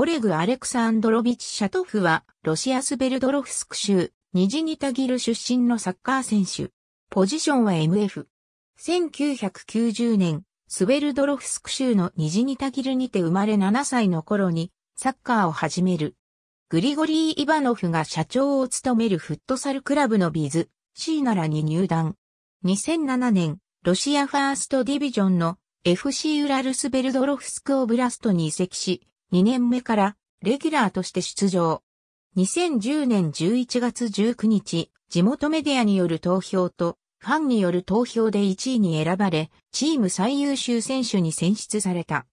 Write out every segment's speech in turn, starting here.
オレグ・アレクサンドロビチ・シャトフは、ロシアスベルドロフスク州、ニジニタギル出身のサッカー選手。ポジションは MF。1990年、スベルドロフスク州のニジニタギルにて生まれ7歳の頃に、サッカーを始める。グリゴリー・イバノフが社長を務めるフットサルクラブのビズ、シーナラに入団。2007年、ロシアファーストディビジョンの FC ウラルスベルドロフスクオブラストに移籍し、2年目からレギュラーとして出場。2010年11月19日、地元メディアによる投票とファンによる投票で1位に選ばれ、チーム最優秀選手に選出された。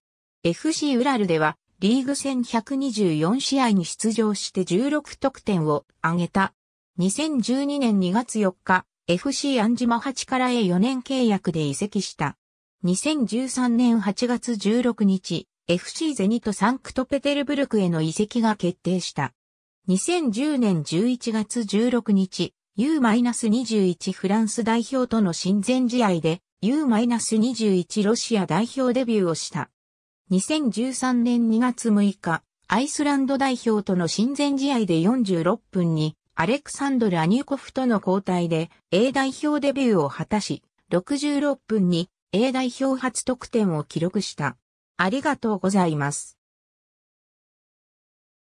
FC ウラルではリーグ戦124試合に出場して16得点を挙げた。2012年2月4日、FC アンジマ8からへ4年契約で移籍した。2013年8月16日、FC ゼニとサンクトペテルブルクへの移籍が決定した。2010年11月16日、U-21 フランス代表との親善試合で U-21 ロシア代表デビューをした。2013年2月6日、アイスランド代表との親善試合で46分に、アレクサンドル・アニューコフとの交代で A 代表デビューを果たし、66分に A 代表初得点を記録した。ありがとうございます。